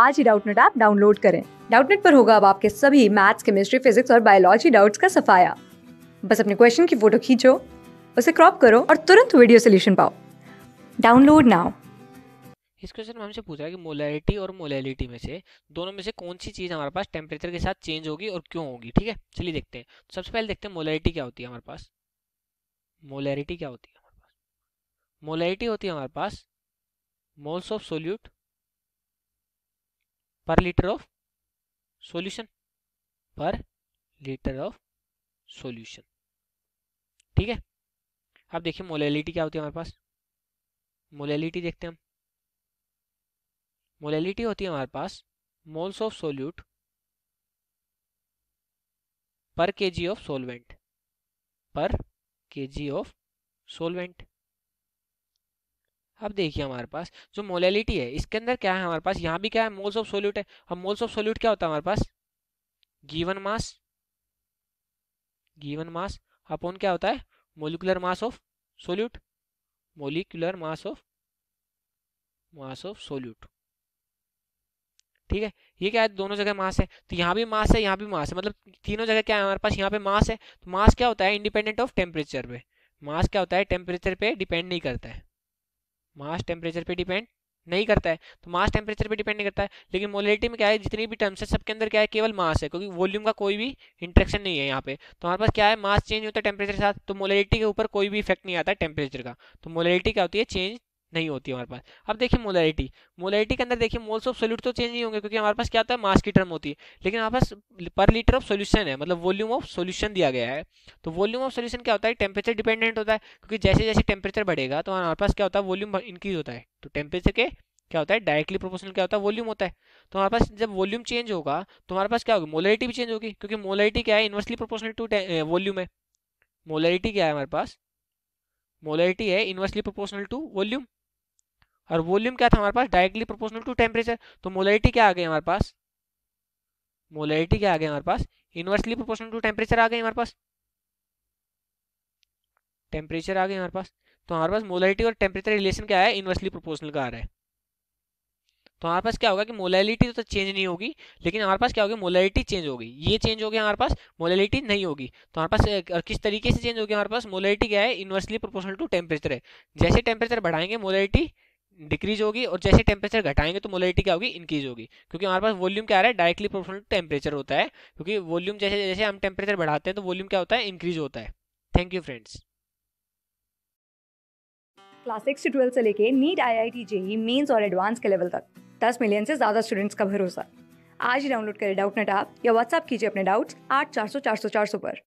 आज ही Doubtnut app download करें डाउटनेट पर होगा अब आपके सभी मैथ्स केमिस्ट्री फिजिक्स और बायोलॉजी डाउट्स का सफाया बस अपने क्वेश्चन की फोटो खींचो उसे क्रॉप करो और तुरंत वीडियो सोल्यूशन पाओ डाउनलोड नाउ इस क्वेश्चन में हमसे पूछा है कि मोलैरिटी और मोलैलिटी में से दोनों में से कौन सी चीज़ हमारे पास टेम्परेचर के साथ चेंज होगी और क्यों होगी ठीक है चलिए देखते हैं तो सबसे पहले देखते हैं मोलैरिटी क्या होती है हमारे पास मोलैरिटी क्या होती है हमारे पास मोलैरिटी होती है हमारे पास moles of solute per liter of solution per liter of solution ठीक है अब देखिए मोलेलिटी क्या होती है हमारे पास मोलेलिटी देखते हैं हम मोलेलिटी होती है हमारे पास मोल्स ऑफ सोल्यूट पर के जी ऑफ सोलवेंट पर के जी ऑफ सोलवेंट अब देखिए हमारे पास जो मोलेलिटी है इसके अंदर क्या है हमारे पास यहाँ भी क्या है मोल्स ऑफ सोल्यूट है अब मोल्स ऑफ सोल्यूट क्या होता है हमारे पास given mass given mass upon क्या होता है molecular mass of solute molecular mass of mass of solute ठीक है ये क्या है दोनों जगह मास है तो यहाँ भी मास है यहाँ भी मास है मतलब तीनों जगह क्या है हमारे पास यहाँ पे मास है तो मास क्या होता है इंडिपेंडेंट ऑफ टेम्परेचर पे मास क्या होता है टेम्परेचर पे डिपेंड नहीं करता है मास टेम्परेचर पे डिपेंड नहीं करता है तो मास टेम्परेचर पे डिपेंड नहीं करता है लेकिन मोलिटी में क्या है जितनी भी टर्म्स है सबके अंदर क्या है केवल मास है क्योंकि वॉल्यूम का कोई भी इंट्रेक्शन नहीं है यहाँ पे तो हमारे पास क्या है मास चेंज होता है टेम्परेचर के साथ तो मोलिटी के ऊपर कोई भी इफेक्ट नहीं आता है टेम्परेचर का तो मोलिटी क्या होती है चेंज नहीं होती हमारे पास अब देखिए मोलरिटी मोलैरिटी के अंदर देखिए मोल्स ऑफ सोल्यूट तो चेंज नहीं होंगे क्योंकि हमारे पास क्या होता है मास की टर्म होती है लेकिन हमारे पास पर लीटर ऑफ सोल्यूशन है मतलब वॉल्यूम ऑफ सोल्यूशन दिया गया है तो वॉल्यूम ऑफ सोल्यूशन क्या होता है टेम्परेचर डिपेंडेंट होता है क्योंकि जैसे जैसे टेम्परेचर बढ़ेगा तो हमारे पास क्या होता है वॉल्यूम इंक्रीज होता है तो टेम्परेचर के क्या होता है डायरेक्टली प्रोपोर्शनल क्या होता है वॉल्यूम होता है तो हमारे पास जब वॉल्यूम चेंज होगा तो हमारे पास क्या होगी मोलरिटी भी चेंज होगी क्योंकि मोलैरिटी क्या है इन्वर्सली प्रोपोर्शनल टू वॉल्यूम है मोलैरिटी क्या है हमारे पास मोलरिटी है इन्वर्सली प्रोपोर्शनल टू वॉल्यूम और वॉल्यूम क्या था हमारे पास डायरेक्टली प्रोपोर्शनल टू टेम्परेचर तो मोलरिटी क्या आ गई हमारे पास मोलरिटी क्या आ गई हमारे पास इनवर्सली प्रोपोर्शनल टू टेम्परेचर आ गई हमारे पास टेम्परेचर आ गई हमारे पास तो हमारे पास मोलरिटी और टेम्परेचर रिलेशन क्या है इनवर्सली प्रोपोर्शनल का आ रहा है तो हमारे पास क्या होगा कि मोलैलिटी तो चेंज नहीं होगी लेकिन हमारे पास क्या होगी मोलैलिटी चेंज होगी ये चेंज हो गया हमारे पास मोलैलिटी नहीं होगी तो हमारे पास किस तरीके से चेंज होगी हमारे पास मोलैलिटी क्या है इनवर्सली प्रोपोर्शनल टू टेम्परेचर है जैसे टेम्परेचर बढ़ाएंगे मोलैलिटी डिक्रीज होगी और जैसे टेम्परेचर घटाएंगे तो मोलिटी क्या होगी इंक्रीज होगी क्योंकि हमारे पास वॉल्यूम क्या आ रहा है डायरेक्टली प्रोपोर्शनल टेम्परेचर होता है क्योंकि वॉल्यूम जैसे जैसे हम टेम्परेचर बढ़ाते हैं तो वॉल्यूम क्या होता है इंक्रीज होता है thank you friends class six से ट्वेल्थ से लेके NEET I I T JEE mains और एडवांस के लेवल तक दस मिलियन से ज़्यादा स्टूडेंट्स का भरोसा आज ही डाउनलोड करें डाउट नेट आप या व्हाट्सअप कीजिए अपने डाउट्स आठ चार सौ चार सौ चार सौ पर